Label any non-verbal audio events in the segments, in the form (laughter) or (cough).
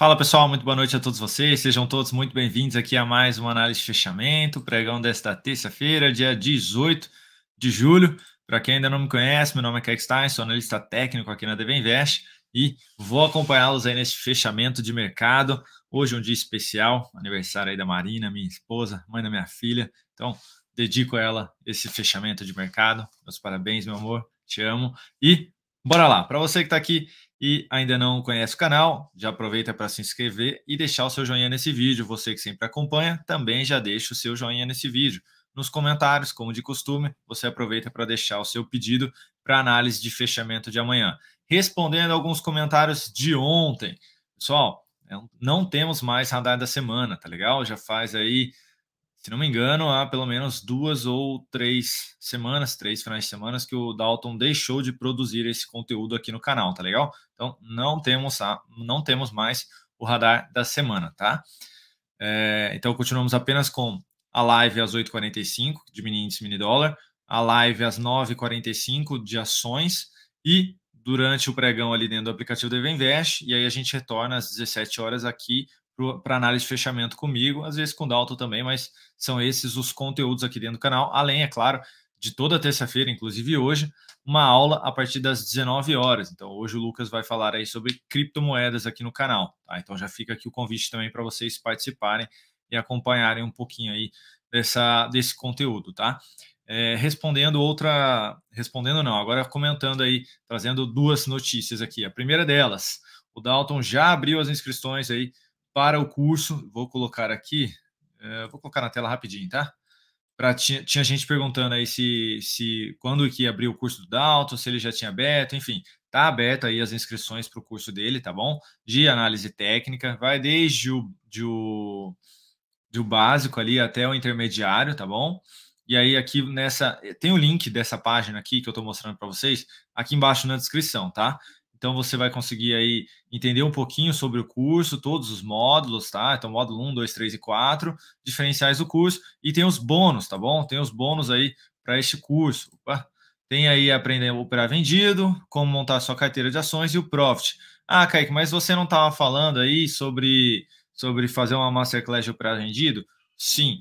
Fala pessoal, muito boa noite a todos vocês. Sejam todos muito bem-vindos aqui a mais uma análise de fechamento, pregão desta terça-feira, dia 18 de julho. Para quem ainda não me conhece, meu nome é Kaique Stein, sou analista técnico aqui na DB Invest e vou acompanhá-los aí nesse fechamento de mercado. Hoje é um dia especial, aniversário aí da Marina, minha esposa, mãe da minha filha. Então, dedico a ela esse fechamento de mercado. Meus parabéns, meu amor, te amo. E bora lá, para você que está aqui e ainda não conhece o canal, já aproveita para se inscrever e deixar o seu joinha nesse vídeo. Você que sempre acompanha, também já deixa o seu joinha nesse vídeo. Nos comentários, como de costume, você aproveita para deixar o seu pedido para análise de fechamento de amanhã. Respondendo alguns comentários de ontem. Pessoal, é não temos mais radar da semana, tá legal? Já faz aí se não me engano, há pelo menos duas ou três semanas, três finais de semana, que o Dalton deixou de produzir esse conteúdo aqui no canal, tá legal? Então não temos, não temos mais o radar da semana, tá? É, então continuamos apenas com a live às 8h45 de mini índice mini dólar, a live às 9h45 de ações e durante o pregão ali dentro do aplicativo do Evenvest, e aí a gente retorna às 17 horas aqui para análise de fechamento comigo, às vezes com o Dalton também, mas são esses os conteúdos aqui dentro do canal, além, é claro, de toda terça-feira, inclusive hoje, uma aula a partir das 19 horas. Então, hoje o Lucas vai falar aí sobre criptomoedas aqui no canal. Tá? Então, já fica aqui o convite também para vocês participarem e acompanharem um pouquinho aí dessa, desse conteúdo, tá? É, respondendo outra. Respondendo não, agora comentando aí, trazendo duas notícias aqui. A primeira delas, o Dalton já abriu as inscrições aí para o curso. Vou colocar aqui, uh, vou colocar na tela rapidinho, tá? Pra, tinha, tinha gente perguntando aí se, se quando que abriu abrir o curso do Dalton, se ele já tinha aberto, enfim, tá aberto aí as inscrições para o curso dele, tá bom? De análise técnica, vai desde o, de o, do básico ali até o intermediário, tá bom? E aí aqui nessa tem o link dessa página aqui que eu estou mostrando para vocês aqui embaixo na descrição, tá? Então você vai conseguir aí entender um pouquinho sobre o curso, todos os módulos, tá? Então módulo 1, 2, 3 e 4, diferenciais do curso e tem os bônus, tá bom? Tem os bônus aí para este curso. Opa. Tem aí aprender a operar vendido, como montar sua carteira de ações e o profit. Ah, Kaique, mas você não estava falando aí sobre sobre fazer uma masterclass de operar vendido? Sim,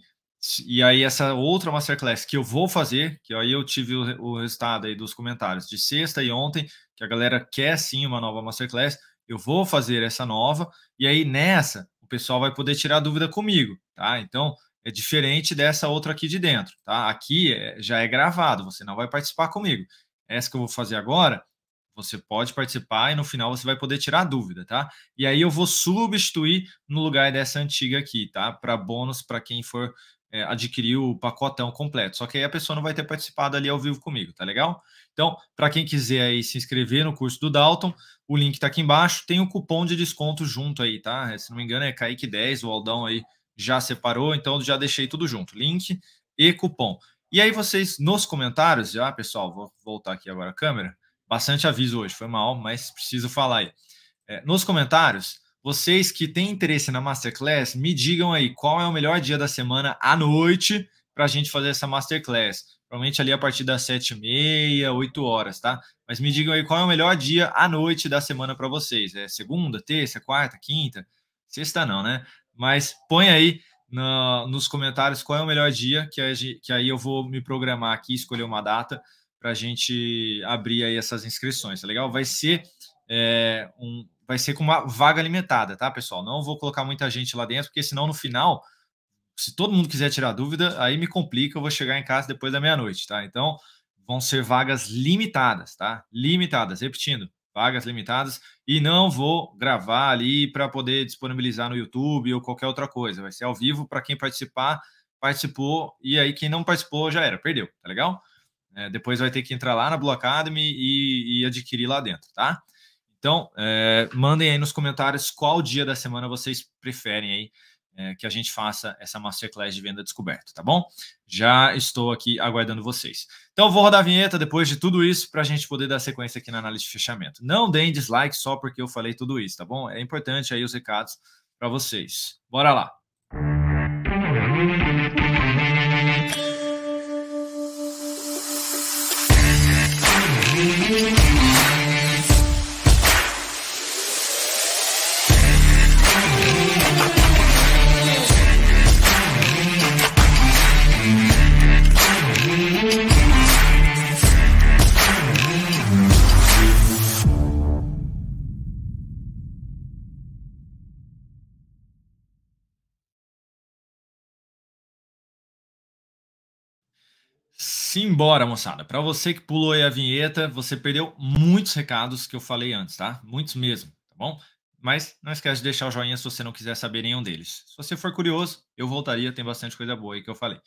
e aí, essa outra Masterclass que eu vou fazer, que aí eu tive o, o, resultado aí dos comentários de sexta e ontem, que a galera quer sim uma nova Masterclass, eu vou fazer essa nova, e aí nessa o pessoal vai poder tirar dúvida comigo, tá? Então, é diferente dessa outra aqui de dentro, tá? Aqui é, já é gravado, você não vai participar comigo. Essa que eu vou fazer agora, você pode participar e no final você vai poder tirar dúvida, tá? E aí eu vou substituir no lugar dessa antiga aqui, tá? Para bônus para quem for é, adquirir o pacotão completo. Só que aí a pessoa não vai ter participado ali ao vivo comigo, tá legal? Então, para quem quiser aí se inscrever no curso do Dalton, o link está aqui embaixo, tem o um cupom de desconto junto aí, tá? É, se não me engano é Kaique10, o Aldão aí já separou, então já deixei tudo junto, link e cupom. E aí vocês, nos comentários, já ah, pessoal, vou voltar aqui agora a câmera, bastante aviso hoje, foi mal, mas preciso falar aí. É, nos comentários, vocês que têm interesse na Masterclass, me digam aí qual é o melhor dia da semana à noite para a gente fazer essa Masterclass. Provavelmente ali a partir das sete e meia, oito horas, tá? Mas me digam aí qual é o melhor dia à noite da semana para vocês. É segunda, terça, quarta, quinta? Sexta não, né? Mas põe aí no, nos comentários qual é o melhor dia, que, que aí eu vou me programar aqui, escolher uma data para a gente abrir aí essas inscrições, tá legal? Vai ser é, um, vai ser com uma vaga limitada, tá, pessoal? Não vou colocar muita gente lá dentro, porque senão no final, se todo mundo quiser tirar dúvida, aí me complica, eu vou chegar em casa depois da meia-noite, tá? Então, vão ser vagas limitadas, tá? Limitadas, repetindo, vagas limitadas. E não vou gravar ali para poder disponibilizar no YouTube ou qualquer outra coisa. Vai ser ao vivo para quem participar, participou, e aí quem não participou já era, perdeu, tá legal? É, depois vai ter que entrar lá na Blue Academy e, e adquirir lá dentro, tá? Então, é, mandem aí nos comentários qual dia da semana vocês preferem aí é, que a gente faça essa masterclass de venda descoberta, tá bom? Já estou aqui aguardando vocês. Então, vou rodar a vinheta depois de tudo isso para a gente poder dar sequência aqui na análise de fechamento. Não deem dislike só porque eu falei tudo isso, tá bom? É importante aí os recados para vocês. Bora lá! Simbora, moçada. Para você que pulou aí a vinheta, você perdeu muitos recados que eu falei antes, tá? Muitos mesmo, tá bom? Mas não esquece de deixar o joinha se você não quiser saber nenhum deles. Se você for curioso, eu voltaria, tem bastante coisa boa aí que eu falei.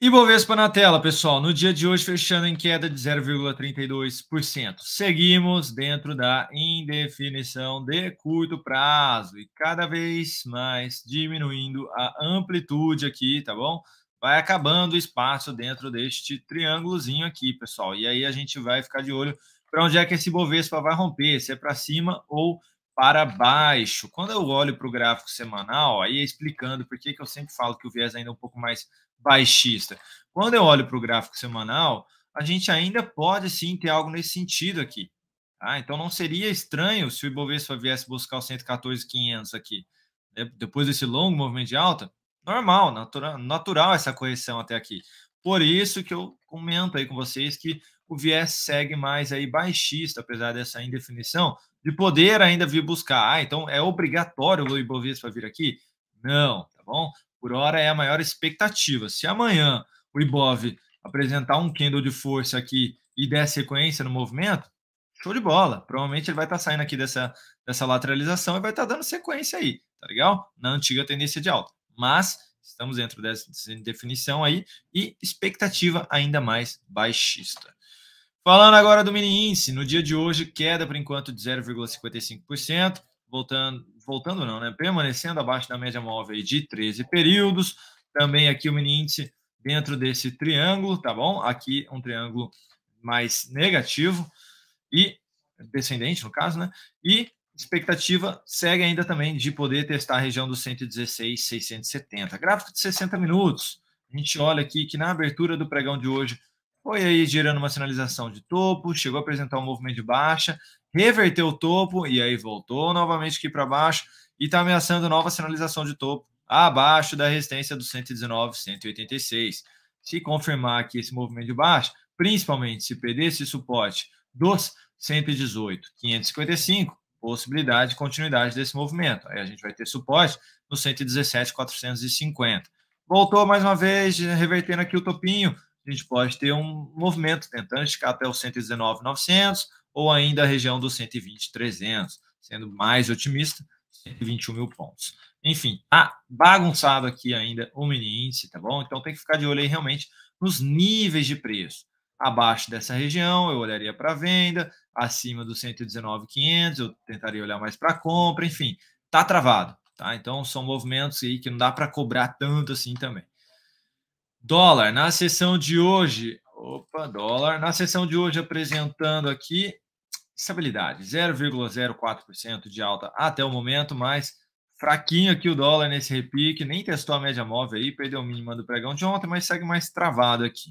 E Bovespa na tela, pessoal. No dia de hoje, fechando em queda de 0,32%. Seguimos dentro da indefinição de curto prazo e cada vez mais diminuindo a amplitude aqui, tá bom? vai acabando o espaço dentro deste triângulozinho aqui, pessoal. E aí a gente vai ficar de olho para onde é que esse Bovespa vai romper, se é para cima ou para baixo. Quando eu olho para o gráfico semanal, aí é explicando por que eu sempre falo que o viés ainda é um pouco mais baixista. Quando eu olho para o gráfico semanal, a gente ainda pode sim ter algo nesse sentido aqui. Tá? Então não seria estranho se o Ibovespa viesse buscar o 114.500 aqui. É, depois desse longo movimento de alta, normal, natura, natural essa correção até aqui. Por isso que eu comento aí com vocês que o viés segue mais aí baixista, apesar dessa indefinição, de poder ainda vir buscar. Ah, então é obrigatório o Ibovespa vir aqui? Não, tá bom? Por hora é a maior expectativa. Se amanhã o Ibov apresentar um candle de força aqui e der sequência no movimento, show de bola. Provavelmente ele vai estar tá saindo aqui dessa, dessa lateralização e vai estar tá dando sequência aí, tá legal? Na antiga tendência de alta mas estamos dentro dessa definição aí e expectativa ainda mais baixista. Falando agora do mini índice, no dia de hoje, queda por enquanto de 0,55%, voltando, voltando não, né? Permanecendo abaixo da média móvel de 13 períodos. Também aqui o mini índice dentro desse triângulo, tá bom? Aqui um triângulo mais negativo e descendente, no caso, né? E expectativa segue ainda também de poder testar a região dos 116, 670. Gráfico de 60 minutos. A gente olha aqui que na abertura do pregão de hoje foi aí gerando uma sinalização de topo, chegou a apresentar um movimento de baixa, reverteu o topo e aí voltou novamente aqui para baixo e está ameaçando nova sinalização de topo abaixo da resistência dos 119, 186. Se confirmar aqui esse movimento de baixa, principalmente se perder esse suporte dos 118, 555, possibilidade de continuidade desse movimento. Aí a gente vai ter suporte no 117,450. Voltou mais uma vez, revertendo aqui o topinho, a gente pode ter um movimento tentando esticar até o 119,900 ou ainda a região dos 120,300, sendo mais otimista, 121 mil pontos. Enfim, tá bagunçado aqui ainda o mini índice, tá bom? Então tem que ficar de olho aí realmente nos níveis de preço. Abaixo dessa região, eu olharia para venda, acima dos 119,500, eu tentaria olhar mais para compra, enfim, tá travado, tá? Então são movimentos aí que não dá para cobrar tanto assim também. Dólar, na sessão de hoje, opa, dólar, na sessão de hoje apresentando aqui estabilidade, 0,04% de alta até o momento, mas fraquinho aqui o dólar nesse repique, nem testou a média móvel aí, perdeu o mínimo do pregão de ontem, mas segue mais travado aqui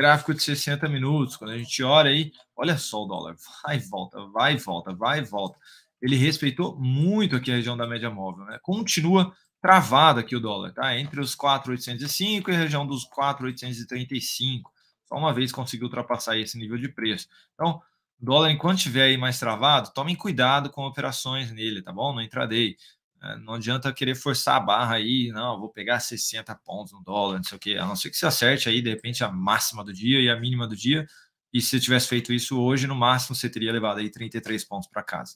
gráfico de 60 minutos, quando a gente olha aí, olha só o dólar, vai e volta, vai e volta, vai e volta. Ele respeitou muito aqui a região da média móvel, né? Continua travado aqui o dólar, tá? Entre os 4.805 e a região dos 4.835. Só uma vez conseguiu ultrapassar esse nível de preço. Então, dólar, enquanto tiver aí mais travado, tomem cuidado com operações nele, tá bom? No intraday. É, não adianta querer forçar a barra aí, não, vou pegar 60 pontos no dólar, não sei o quê. A não ser que você acerte aí, de repente, a máxima do dia e a mínima do dia. E se você tivesse feito isso hoje, no máximo você teria levado aí 33 pontos para casa.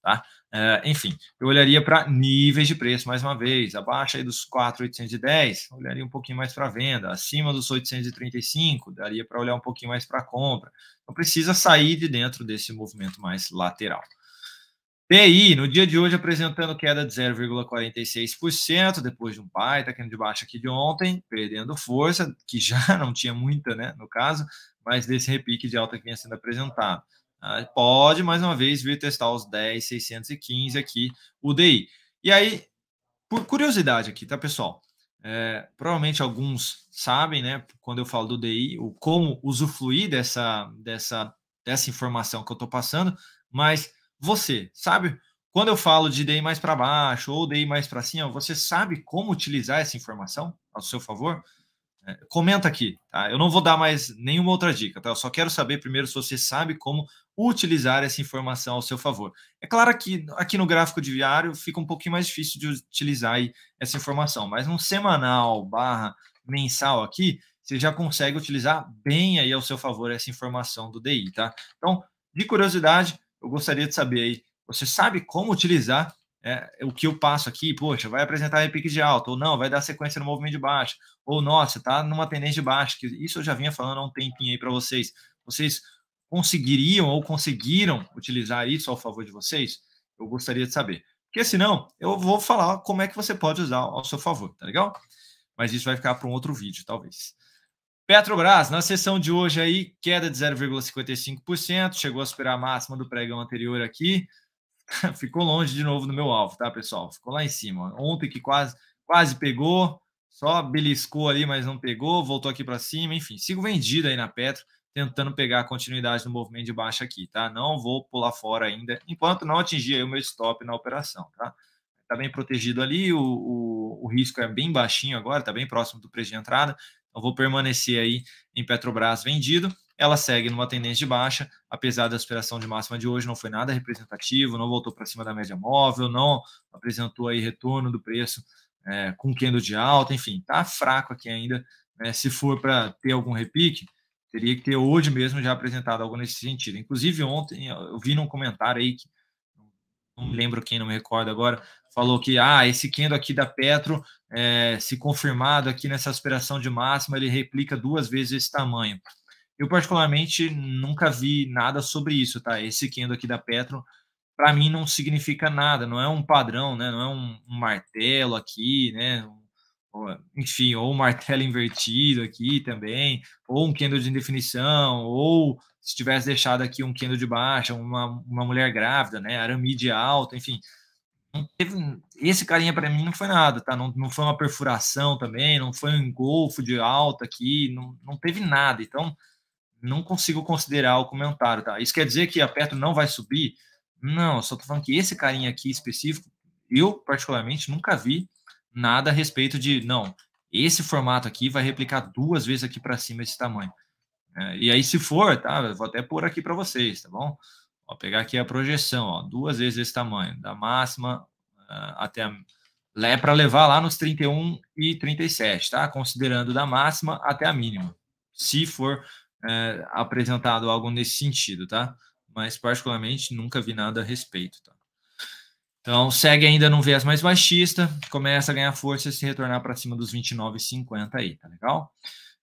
Tá? É, enfim, eu olharia para níveis de preço mais uma vez, abaixo aí dos 4,810, olharia um pouquinho mais para venda, acima dos 835, daria para olhar um pouquinho mais para compra. Então precisa sair de dentro desse movimento mais lateral. PI, no dia de hoje, apresentando queda de 0,46%, depois de um baita queda de baixa aqui de ontem, perdendo força, que já (laughs) não tinha muita, né, no caso, mas desse repique de alta que vinha sendo apresentado. Ah, pode, mais uma vez, vir testar os 10,615 aqui, o DI. E aí, por curiosidade aqui, tá, pessoal? É, provavelmente alguns sabem, né, quando eu falo do DI, o como usufruir dessa, dessa, dessa informação que eu estou passando, mas você, sabe? Quando eu falo de DI mais para baixo ou DI mais para cima, você sabe como utilizar essa informação ao seu favor? É, comenta aqui, tá? Eu não vou dar mais nenhuma outra dica, tá? Eu só quero saber primeiro se você sabe como utilizar essa informação ao seu favor. É claro que aqui no gráfico diário fica um pouquinho mais difícil de utilizar aí essa informação, mas no semanal barra mensal aqui, você já consegue utilizar bem aí ao seu favor essa informação do DI, tá? Então, de curiosidade, eu gostaria de saber aí, você sabe como utilizar é, o que eu passo aqui? Poxa, vai apresentar repique de alta, ou não, vai dar sequência no movimento de baixo, ou nossa, tá numa tendência de baixo, que isso eu já vinha falando há um tempinho aí para vocês. Vocês conseguiriam ou conseguiram utilizar isso ao favor de vocês? Eu gostaria de saber. Porque senão, eu vou falar como é que você pode usar ao seu favor, tá legal? Mas isso vai ficar para um outro vídeo, talvez. Petrobras, na sessão de hoje aí, queda de 0,55%, chegou a superar a máxima do pregão anterior aqui. (laughs) Ficou longe de novo do meu alvo, tá, pessoal? Ficou lá em cima. Ontem que quase, quase pegou, só beliscou ali, mas não pegou, voltou aqui para cima, enfim, sigo vendido aí na Petro, tentando pegar a continuidade do movimento de baixa aqui, tá? Não vou pular fora ainda, enquanto não atingir o meu stop na operação, tá? Tá bem protegido ali, o, o, o risco é bem baixinho agora, tá bem próximo do preço de entrada, eu vou permanecer aí em Petrobras vendido. Ela segue numa tendência de baixa, apesar da aspiração de máxima de hoje, não foi nada representativo, não voltou para cima da média móvel, não apresentou aí retorno do preço é, com candle de alta, enfim, tá fraco aqui ainda. Né? Se for para ter algum repique, teria que ter hoje mesmo já apresentado algo nesse sentido. Inclusive, ontem eu vi num comentário aí que não me lembro quem, não me recordo agora, falou que ah, esse Kendo aqui da Petro, é, se confirmado aqui nessa aspiração de máxima, ele replica duas vezes esse tamanho. Eu, particularmente, nunca vi nada sobre isso, tá? Esse Kendo aqui da Petro, para mim, não significa nada, não é um padrão, né? Não é um, um martelo aqui, né? enfim, ou um martelo (laughs) invertido aqui também, ou um Kendo de indefinição, ou se tivesse deixado aqui um Kendo de baixa, uma, uma mulher grávida, né, aramide alta, enfim, Teve, esse carinha para mim não foi nada, tá? Não, não foi uma perfuração também, não foi um engolfo de alta aqui, não, não teve nada. Então, não consigo considerar o comentário, tá? Isso quer dizer que a Petro não vai subir? Não, só tô falando que esse carinha aqui específico, eu particularmente nunca vi nada a respeito de, não, esse formato aqui vai replicar duas vezes aqui para cima esse tamanho. É, e aí, se for, tá? Vou até pôr aqui para vocês, tá bom? Vou pegar aqui a projeção, ó, duas vezes esse tamanho, da máxima uh, até a. É para levar lá nos 31 e 37, tá? Considerando da máxima até a mínima, se for é, apresentado algo nesse sentido, tá? Mas, particularmente, nunca vi nada a respeito, tá? Então, segue ainda num viés mais baixista, começa a ganhar força e se retornar para cima dos 29,50 aí, tá legal?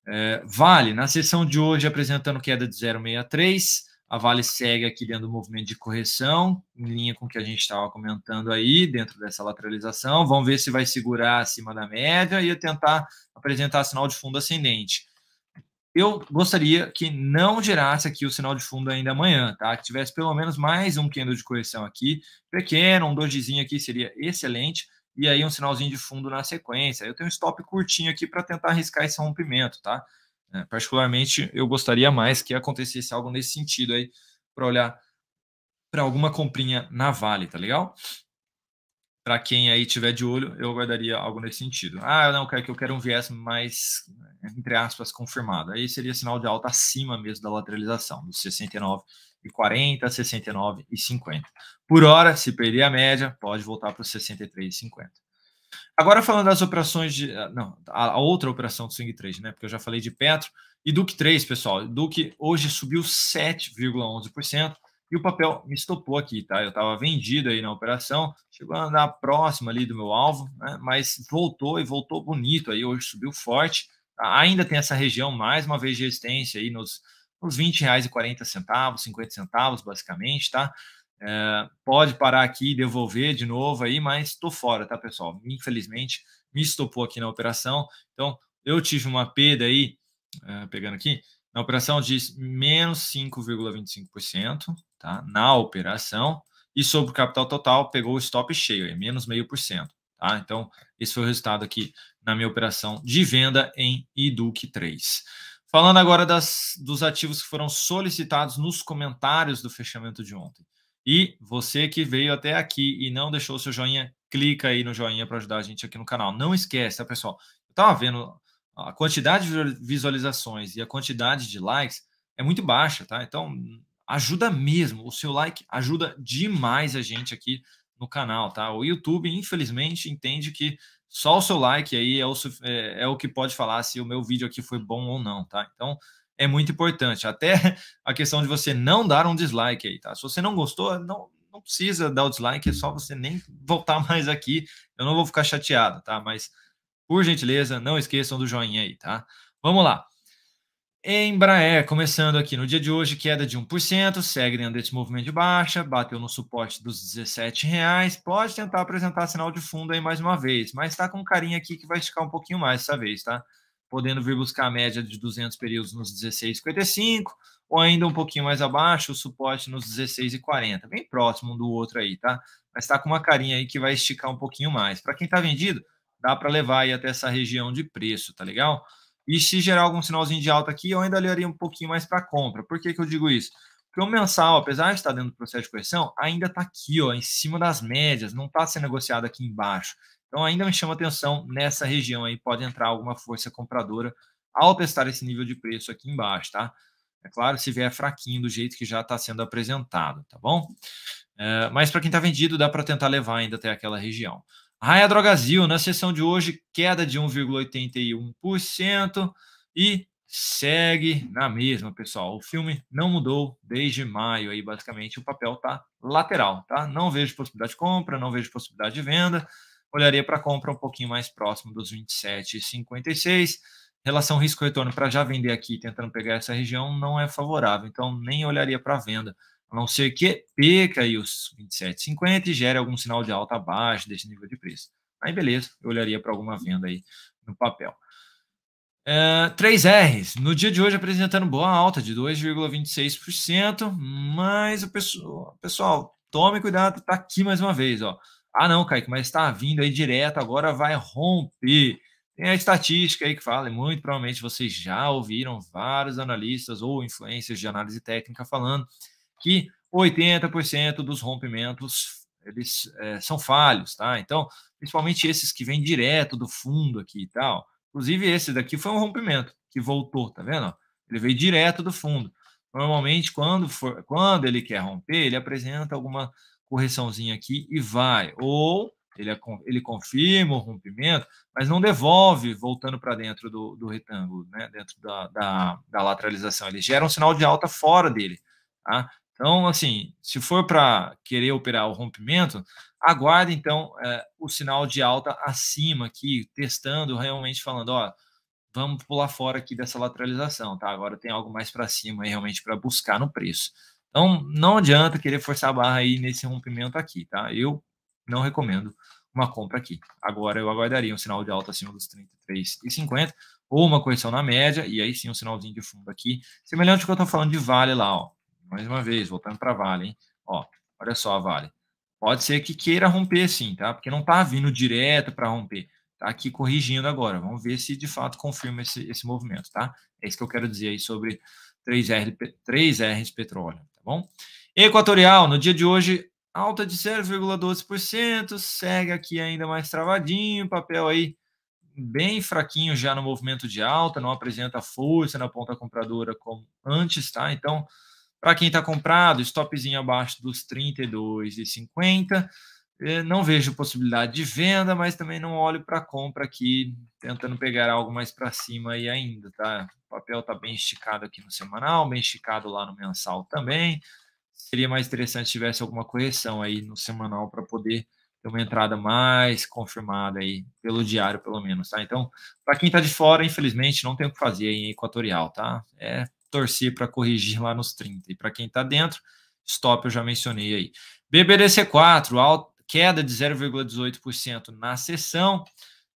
É, vale, na sessão de hoje apresentando queda de 0,63, a Vale segue aqui dentro do movimento de correção, em linha com o que a gente estava comentando aí, dentro dessa lateralização. Vamos ver se vai segurar acima da média e tentar apresentar sinal de fundo ascendente. Eu gostaria que não gerasse aqui o sinal de fundo ainda amanhã, tá? Que tivesse pelo menos mais um candle de correção aqui, pequeno, um dojizinho aqui seria excelente, e aí um sinalzinho de fundo na sequência. Eu tenho um stop curtinho aqui para tentar arriscar esse rompimento, tá? Né? Particularmente, eu gostaria mais que acontecesse algo nesse sentido aí, para olhar para alguma comprinha na Vale, tá legal? Para quem aí tiver de olho, eu guardaria algo nesse sentido. Ah, não, que eu quero um viés mais, entre aspas, confirmado. Aí seria sinal de alta acima mesmo da lateralização, dos 69 e 40, 69 e 50. Por hora, se perder a média, pode voltar para os 63 e 50. Agora falando das operações de. Ah, não, a outra operação do Swing 3, né? Porque eu já falei de Petro e Duke 3, pessoal. Duke hoje subiu 7,11% e o papel me estopou aqui, tá? Eu estava vendido aí na operação, chegou a andar próximo ali do meu alvo, né? Mas voltou e voltou bonito aí, hoje subiu forte. Ainda tem essa região, mais uma vez, de resistência aí nos, nos 40 centavos 50 centavos, basicamente, tá? É, pode parar aqui e devolver de novo aí, mas estou fora, tá, pessoal? Infelizmente, me estopou aqui na operação. Então, eu tive uma perda aí, é, pegando aqui, na operação de menos 5,25%, tá? Na operação. E sobre o capital total, pegou o stop cheio, é menos meio por cento. Tá? Então, esse foi o resultado aqui na minha operação de venda em Eduque 3. Falando agora das, dos ativos que foram solicitados nos comentários do fechamento de ontem. E você que veio até aqui e não deixou o seu joinha, clica aí no joinha para ajudar a gente aqui no canal. Não esquece, tá, pessoal? Eu tava vendo a quantidade de visualizações e a quantidade de likes é muito baixa, tá? Então, ajuda mesmo. O seu like ajuda demais a gente aqui no canal, tá? O YouTube, infelizmente, entende que só o seu like aí é o, é, é o que pode falar se o meu vídeo aqui foi bom ou não, tá? Então, é muito importante. Até a questão de você não dar um dislike aí, tá? Se você não gostou, não, não precisa dar o dislike, é só você nem voltar (laughs) mais aqui. Eu não vou ficar chateado, tá? Mas, por gentileza, não esqueçam do joinha aí, tá? Vamos lá. Embraer, começando aqui no dia de hoje, queda de 1%, segue dentro desse movimento de baixa, bateu no suporte dos reais, pode tentar apresentar sinal de fundo aí mais uma vez, mas está com carinha aqui que vai ficar um pouquinho mais dessa vez, tá? podendo vir buscar a média de 200 períodos nos 16,55 ou ainda um pouquinho mais abaixo, o suporte nos 16,40, bem próximo um do outro aí, tá? Mas está com uma carinha aí que vai esticar um pouquinho mais. Para quem está vendido, dá para levar aí até essa região de preço, tá legal? E se gerar algum sinalzinho de alta aqui, eu ainda olharia um pouquinho mais para compra. Por que, que eu digo isso? Porque o mensal, apesar de estar dentro do processo de correção, ainda está aqui, ó, em cima das médias, não está sendo negociado aqui embaixo. Então ainda me chama atenção nessa região aí, pode entrar alguma força compradora ao testar esse nível de preço aqui embaixo, tá? É claro, se vier fraquinho do jeito que já está sendo apresentado, tá bom? É, mas para quem está vendido, dá para tentar levar ainda até aquela região. Raia Drogazil, na sessão de hoje, queda de 1,81% e segue na mesma, pessoal. O filme não mudou desde maio aí, basicamente o papel está lateral, tá? Não vejo possibilidade de compra, não vejo possibilidade de venda olharia para compra um pouquinho mais próximo dos 27,56. Relação risco-retorno para já vender aqui, tentando pegar essa região, não é favorável, então nem olharia para venda, a não ser que perca aí os 27,50 e gere algum sinal de alta abaixo desse nível de preço. Aí beleza, eu olharia para alguma venda aí no papel. É, 3Rs, no dia de hoje apresentando boa alta de 2,26%, mas o pessoal, pessoal, tome cuidado, tá aqui mais uma vez, ó. Ah, não, Kaique, mas está vindo aí direto, agora vai romper. Tem a estatística aí que fala, e muito provavelmente vocês já ouviram vários analistas ou influências de análise técnica falando que 80% dos rompimentos eles é, são falhos, tá? Então, principalmente esses que vêm direto do fundo aqui e tal. Inclusive, esse daqui foi um rompimento que voltou, tá vendo? Ele veio direto do fundo. Normalmente, quando, for, quando ele quer romper, ele apresenta alguma correçãozinha aqui e vai. Ou ele, é ele confirma o rompimento, mas não devolve voltando para dentro do, do, retângulo, né? dentro da, da, da, lateralização. Ele gera um sinal de alta fora dele. Tá? Então, assim, se for para querer operar o rompimento, aguarde então é, o sinal de alta acima aqui, testando, realmente falando, ó, vamos pular fora aqui dessa lateralização, tá? Agora tem algo mais para cima aí, realmente para buscar no preço. Então, não adianta querer forçar a barra aí nesse rompimento aqui, tá? Eu não recomendo uma compra aqui. Agora, eu aguardaria um sinal de alta acima dos 33,50 ou uma correção na média, e aí sim um sinalzinho de fundo aqui, semelhante ao que eu estou falando de Vale lá, ó. Mais uma vez, voltando para Vale, hein? Ó, olha só a Vale. Pode ser que queira romper sim, tá? Porque não está vindo direto para romper. Está aqui corrigindo agora. Vamos ver se de fato confirma esse, esse movimento, tá? É isso que eu quero dizer aí sobre 3R, 3Rs petróleo bom? Equatorial, no dia de hoje, alta de 0,12%, segue aqui ainda mais travadinho, papel aí bem fraquinho já no movimento de alta, não apresenta força na ponta compradora como antes, tá? Então, para quem está comprado, stopzinho abaixo dos 32,50. É, não vejo possibilidade de venda, mas também não olho para compra aqui, tentando pegar algo mais para cima aí ainda, tá? O papel está bem esticado aqui no semanal, bem esticado lá no mensal também. Seria mais interessante se tivesse alguma correção aí no semanal para poder ter uma entrada mais confirmada aí pelo diário, pelo menos, tá? Então, para quem está de fora, infelizmente, não tem o que fazer em equatorial, tá? É torcer para corrigir lá nos 30. E para quem está dentro, stop eu já mencionei aí. BBDC4, alto queda de 0,18% na sessão.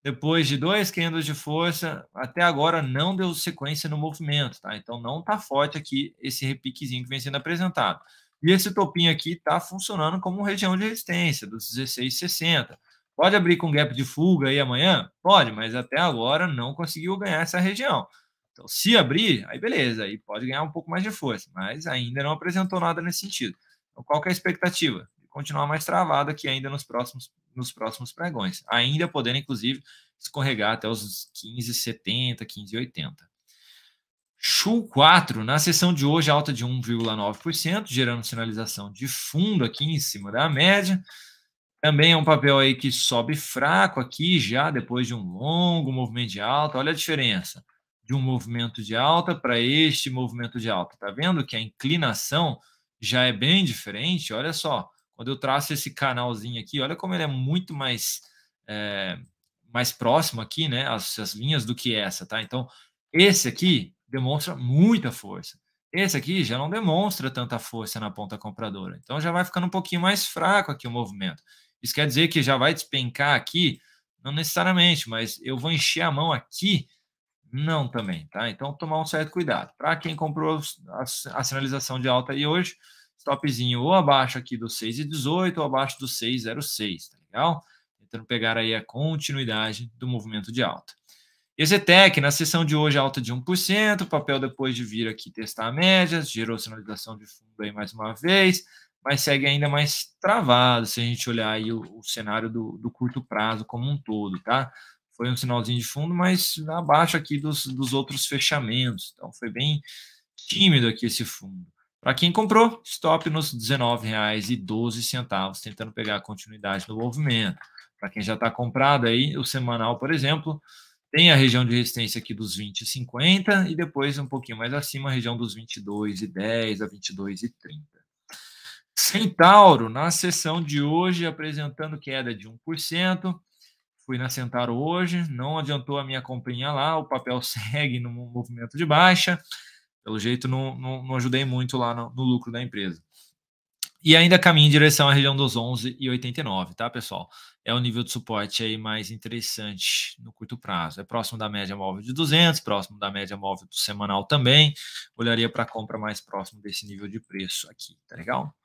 Depois de dois candles de força, até agora não deu sequência no movimento, tá? Então não tá forte aqui esse repiquezinho que vem sendo apresentado. E esse topinho aqui está funcionando como região de resistência, dos 16,60. Pode abrir com gap de fuga aí amanhã? Pode, mas até agora não conseguiu ganhar essa região. Então, se abrir, aí beleza, aí pode ganhar um pouco mais de força, mas ainda não apresentou nada nesse sentido. Então, qual é a expectativa? continuar mais travado aqui ainda nos próximos, nos próximos pregões, ainda podendo, inclusive, escorregar até os 15,70, 15,80. Chu 4, na sessão de hoje, alta de 1,9%, gerando sinalização de fundo aqui em cima da média. Também é um papel aí que sobe fraco aqui já depois de um longo movimento de alta. Olha a diferença de um movimento de alta para este movimento de alta. Tá vendo que a inclinação já é bem diferente? Olha só, quando eu traço esse canalzinho aqui, olha como ele é muito mais, é, mais próximo aqui, né? As, as linhas do que essa, tá? Então, esse aqui demonstra muita força. Esse aqui já não demonstra tanta força na ponta compradora. Então já vai ficando um pouquinho mais fraco aqui o movimento. Isso quer dizer que já vai despencar aqui? Não necessariamente, mas eu vou encher a mão aqui? Não também, tá? Então tomar um certo cuidado. Para quem comprou a sinalização de alta aí hoje, stopzinho ou abaixo aqui do 6,18 ou abaixo do 6,06, tá legal? Tentando pegar aí a continuidade do movimento de alta. Exetec, na sessão de hoje, alta de 1%, o papel depois de vir aqui testar a média, gerou sinalização de fundo aí mais uma vez, mas segue ainda mais travado, se a gente olhar aí o, o cenário do, do, curto prazo como um todo, tá? Foi um sinalzinho de fundo, mas abaixo aqui dos, dos outros fechamentos, então foi bem tímido aqui esse fundo. Para quem comprou, stop nos R$19,12, tentando pegar a continuidade do movimento. Para quem já está comprado aí, o semanal, por exemplo, tem a região de resistência aqui dos 20,50 e depois um pouquinho mais acima, a região dos 22,10 a 22,30. Centauro, na sessão de hoje, apresentando queda de 1%. Fui na Centauro hoje, não adiantou a minha comprinha lá, o papel (laughs) segue no movimento de baixa. Pelo jeito, não, não, não ajudei muito lá no, no, lucro da empresa. E ainda caminho em direção à região dos 11,89, tá, pessoal? É o nível de suporte aí mais interessante no curto prazo. É próximo da média móvel de 200, próximo da média móvel do semanal também. Olharia para compra mais próximo desse nível de preço aqui, tá legal?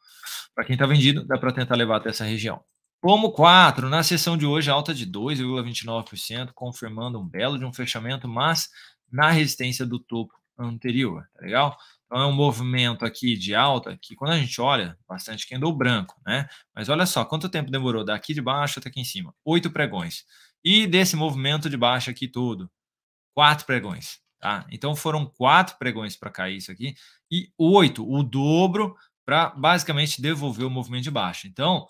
Para quem está vendido, dá para tentar levar até essa região. Pomo 4, na sessão de hoje, alta de 2,29%, confirmando um belo de um fechamento, mas na resistência do topo anterior, tá legal? Então é um movimento aqui de alta que quando a gente olha, bastante candle branco, né? Mas olha só, quanto tempo demorou daqui de baixo até aqui em cima? Oito pregões. E desse movimento de baixo aqui todo, quatro pregões, tá? Então foram quatro pregões para cair isso aqui e oito, o dobro para basicamente devolver o movimento de baixo. Então,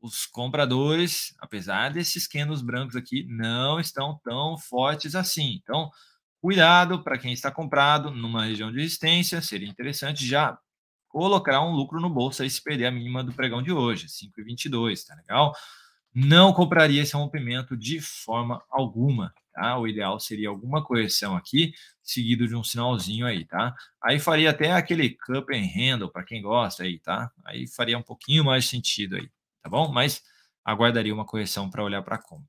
os compradores, apesar desses candles brancos aqui, não estão tão fortes assim. Então, Cuidado para quem está comprado numa região de resistência, seria interessante já colocar um lucro no bolso aí se perder a mínima do pregão de hoje, 5,22, tá legal? Não compraria esse rompimento de forma alguma, tá? O ideal seria alguma correção aqui, seguido de um sinalzinho aí, tá? Aí faria até aquele cup and handle para quem gosta aí, tá? Aí faria um pouquinho mais sentido aí, tá bom? Mas aguardaria uma correção para olhar para a compra.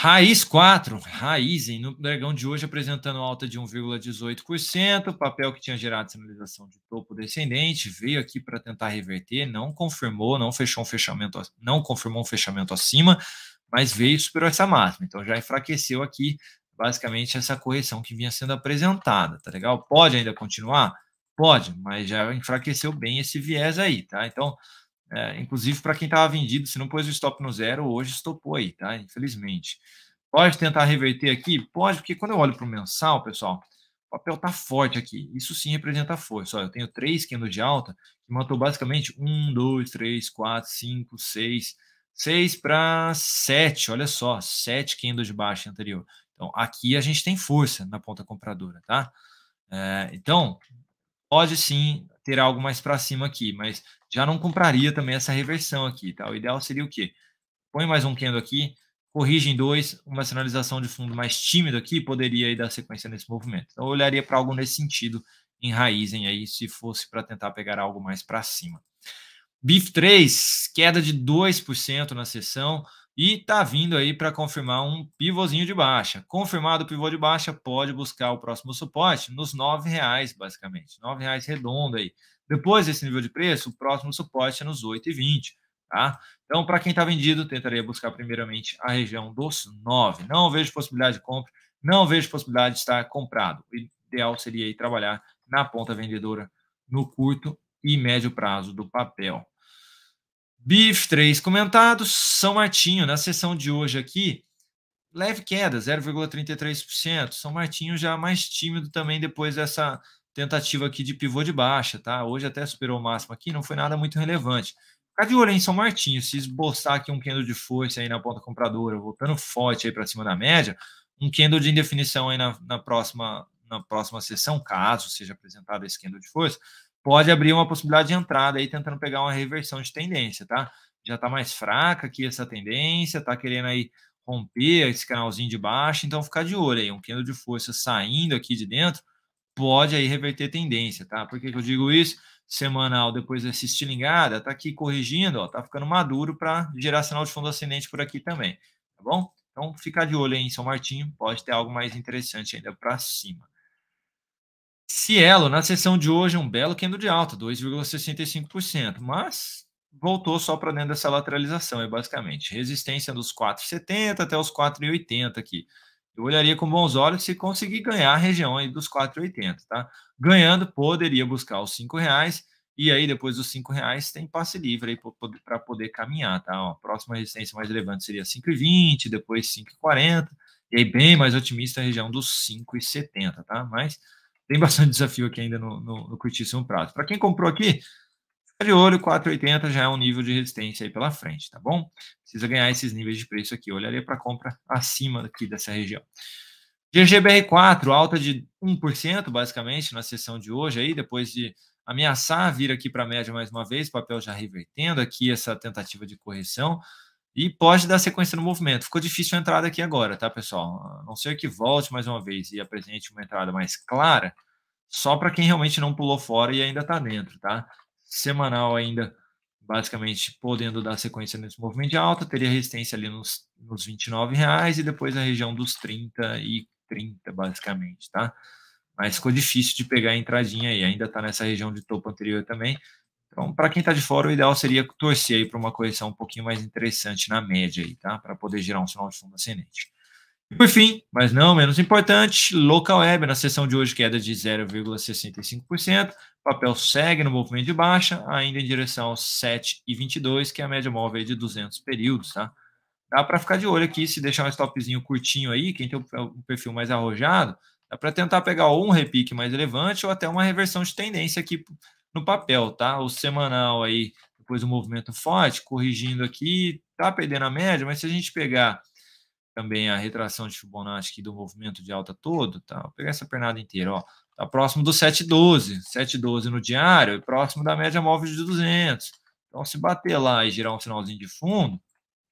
Raiz 4, Raizen, no pregão de hoje apresentando alta de 1,18%, papel que tinha gerado sinalização de topo descendente, veio aqui para tentar reverter, não confirmou, não fechou um fechamento, não confirmou um fechamento acima, mas veio e superou essa máxima. Então já enfraqueceu aqui basicamente essa correção que vinha sendo apresentada, tá legal? Pode ainda continuar? Pode, mas já enfraqueceu bem esse viés aí, tá? Então, é, inclusive para quem estava vendido, se não pôs o stop no zero, hoje estopou aí, tá? Infelizmente. Pode tentar reverter aqui? Pode, porque quando eu olho para o mensal, pessoal, o papel está forte aqui. Isso sim representa força. eu tenho três candles de alta, que matou basicamente um, dois, três, quatro, cinco, seis, seis para sete. Olha só, sete candles de baixa anterior. Então, aqui a gente tem força na ponta compradora, tá? É, então, pode sim ter algo mais para cima aqui, mas já não compraria também essa reversão aqui, tá? O ideal seria o quê? Põe mais um candle aqui, corrige em dois, uma sinalização de fundo mais tímida aqui poderia dar sequência nesse movimento. Então eu olharia para algo nesse sentido em Raizen aí, se fosse para tentar pegar algo mais para cima. BIF3, queda de 2% na sessão, e está vindo aí para confirmar um pivôzinho de baixa. Confirmado o pivô de baixa, pode buscar o próximo suporte nos R$ reais basicamente. R$ reais redondo aí. Depois desse nível de preço, o próximo suporte é nos R$ 8,20. Tá? Então, para quem está vendido, tentaria buscar primeiramente a região dos 9,00. Não vejo possibilidade de compra, não vejo possibilidade de estar comprado. O ideal seria ir trabalhar na ponta vendedora no curto e médio prazo do papel. BIF 3 comentados, São Martinho, na sessão de hoje aqui, leve queda, 0,33%. São Martinho já mais tímido também depois dessa tentativa aqui de pivô de baixa, tá? Hoje até superou o máximo aqui, não foi nada muito relevante. Ficar de olho em São Martinho, se esboçar aqui um candle de força aí na ponta compradora, voltando forte aí para cima da média, um candle de indefinição aí na, na próxima na próxima sessão, caso seja apresentado esse candle de força, pode abrir uma possibilidade de entrada aí, tentando pegar uma reversão de tendência, tá? Já está mais fraca aqui essa tendência, está querendo aí romper esse canalzinho de baixo, então ficar de olho aí, um candle de força saindo aqui de dentro, pode aí reverter tendência, tá? Por que, que eu digo isso? Semanal, depois dessa estilingada, tá aqui corrigindo, ó, tá ficando maduro para gerar sinal de fundo ascendente por aqui também, tá bom? Então, ficar de olho aí em São Martinho, pode ter algo mais interessante ainda para cima. Cielo, na sessão de hoje, um belo candle de alta, 2,65%, mas voltou só para dentro dessa lateralização, é basicamente. Resistência dos 4,70 até os 4,80 aqui. Eu olharia com bons olhos se conseguir ganhar a região aí dos 4,80, tá? Ganhando, poderia buscar os 5 reais, e aí depois dos 5 reais tem passe livre aí para poder caminhar, tá? Ó, a próxima resistência mais relevante seria 5,20, depois 5,40, e aí bem mais otimista a região dos 5,70, tá? Mas tem bastante desafio aqui ainda no, no, no curtíssimo prazo. Para quem comprou aqui, fica de olho, 4,80 já é um nível de resistência aí pela frente, tá bom? Precisa ganhar esses níveis de preço aqui. Eu olharia para compra acima aqui dessa região. GGBR4, alta de 1%, basicamente, na sessão de hoje, aí, depois de ameaçar vir aqui para a média mais uma vez, papel já revertendo aqui essa tentativa de correção e pode dar sequência no movimento. Ficou difícil a entrada aqui agora, tá, pessoal? A não ser que volte mais uma vez e apresente uma entrada mais clara, só para quem realmente não pulou fora e ainda está dentro, tá? Semanal ainda, basicamente, podendo dar sequência nesse movimento de alta, teria resistência ali nos, nos 29 reais e depois a região dos 30 e 30, basicamente, tá? Mas ficou difícil de pegar a entradinha aí, ainda está nessa região de topo anterior também, então, para quem está de fora, o ideal seria torcer para uma correção um pouquinho mais interessante na média, aí, tá? para poder gerar um sinal de fundo ascendente. E por fim, mas não menos importante, local web na sessão de hoje queda de 0,65%. papel segue no movimento de baixa, ainda em direção aos 7,22, que é a média móvel de 200 períodos, tá? Dá para ficar de olho aqui, se deixar um stopzinho curtinho aí, quem tem um perfil mais arrojado, dá para tentar pegar ou um repique mais relevante ou até uma reversão de tendência aqui no papel, tá? O semanal aí, depois um movimento forte, corrigindo aqui, tá perdendo a média, mas se a gente pegar também a retração de Fibonacci aqui do movimento de alta todo, tá? Vou pegar essa pernada inteira, ó. Tá próximo do 712, 712 no diário próximo da média móvel de 200. Então, se bater lá e girar um sinalzinho de fundo,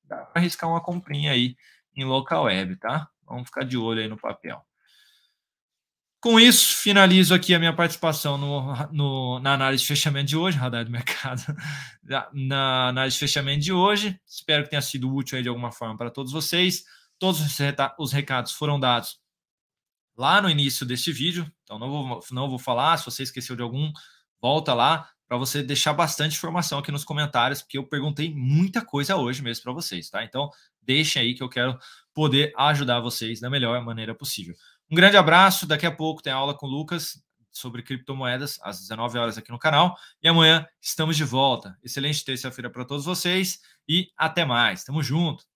dá para arriscar uma comprinha aí em local web, tá? Vamos ficar de olho aí no papel. Com isso, finalizo aqui a minha participação no, no, na análise de fechamento de hoje, radar do mercado, (laughs) na análise de fechamento de hoje. Espero que tenha sido útil de alguma forma para todos vocês. Todos os recados foram dados lá no início deste vídeo, então não vou, não vou falar. Se você esqueceu de algum, volta lá para você deixar bastante informação aqui nos comentários, porque eu perguntei muita coisa hoje mesmo para vocês, tá? Então deixem aí que eu quero poder ajudar vocês da melhor maneira possível. Um grande abraço. Daqui a pouco tem aula com o Lucas sobre criptomoedas às 19 horas aqui no canal. E amanhã estamos de volta. Excelente terça-feira para todos vocês e até mais. Tamo junto.